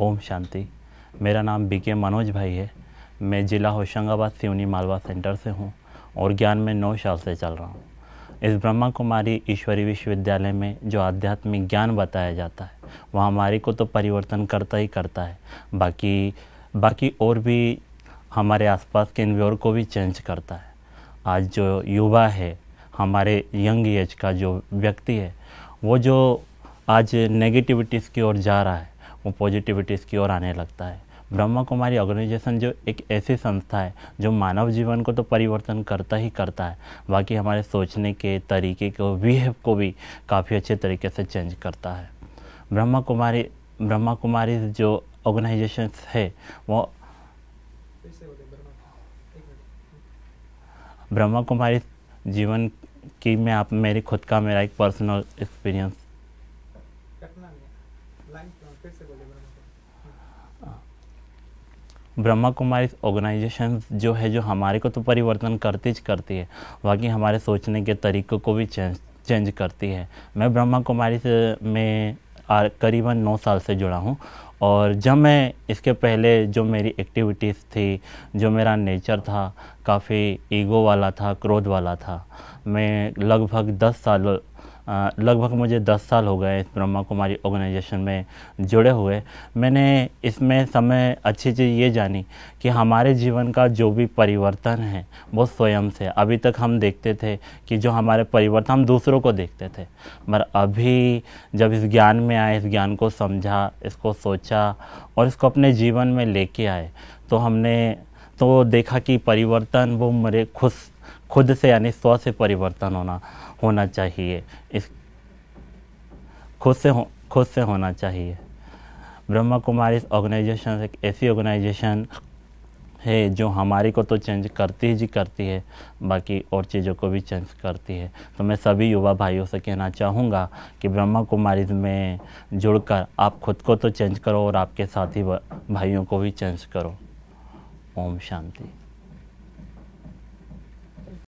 ओम शांति मेरा नाम बी के मनोज भाई है मैं ज़िला होशंगाबाद सिवनी मालवा सेंटर से हूँ और ज्ञान में नौ साल से चल रहा हूँ इस ब्रह्मा कुमारी ईश्वरी विश्वविद्यालय में जो आध्यात्मिक ज्ञान बताया जाता है वह हमारे को तो परिवर्तन करता ही करता है बाकी बाकी और भी हमारे आसपास के इन्व्योर को भी चेंज करता है आज जो युवा है हमारे यंग एज का जो व्यक्ति है वो जो आज नेगेटिविटीज़ की ओर जा रहा है वो पॉजिटिविटीज़ की ओर आने लगता है ब्रह्मा कुमारी ऑर्गेनाइजेशन जो एक ऐसी संस्था है जो मानव जीवन को तो परिवर्तन करता ही करता है बाकी हमारे सोचने के तरीके को बिहेव को भी काफ़ी अच्छे तरीके से चेंज करता है ब्रह्मा कुमारी ब्रह्मा कुमारी जो ऑर्गेनाइजेशन है वो ब्रह्मा कुमारी जीवन की मैं आप मेरी खुद का मेरा एक पर्सनल एक्सपीरियंस हाँ, ब्रह्मा कुमारी ऑर्गेनाइजेशन हाँ। जो है जो हमारे को तो परिवर्तन करती करती है बाकी हमारे सोचने के तरीक़ों को भी चेंज चेंज करती है मैं ब्रह्मा कुमारी से मैं करीबन नौ साल से जुड़ा हूँ और जब मैं इसके पहले जो मेरी एक्टिविटीज़ थी जो मेरा नेचर था काफ़ी ईगो वाला था क्रोध वाला था मैं लगभग दस साल लगभग मुझे 10 साल हो गए इस ब्रह्मा कुमारी ऑर्गेनाइजेशन में जुड़े हुए मैंने इसमें समय अच्छी चीज़ ये जानी कि हमारे जीवन का जो भी परिवर्तन है वो स्वयं से अभी तक हम देखते थे कि जो हमारे परिवर्तन हम दूसरों को देखते थे मगर अभी जब इस ज्ञान में आए इस ज्ञान को समझा इसको सोचा और इसको अपने जीवन में लेके आए तो हमने तो देखा कि परिवर्तन वो मेरे खुद खुद से यानी स्व से परिवर्तन होना होना चाहिए इस खुद से हो खुद से होना चाहिए ब्रह्मा कुमारी ऑर्गेनाइजेशन एक ऐसी ऑर्गेनाइजेशन है जो हमारी को तो चेंज करती ही करती है बाकी और चीज़ों को भी चेंज करती है तो मैं सभी युवा भाइयों से कहना चाहूँगा कि ब्रह्मा कुमारी में जुड़कर आप खुद को तो चेंज करो और आपके साथी भाइयों को भी चेंज करो ओम शांति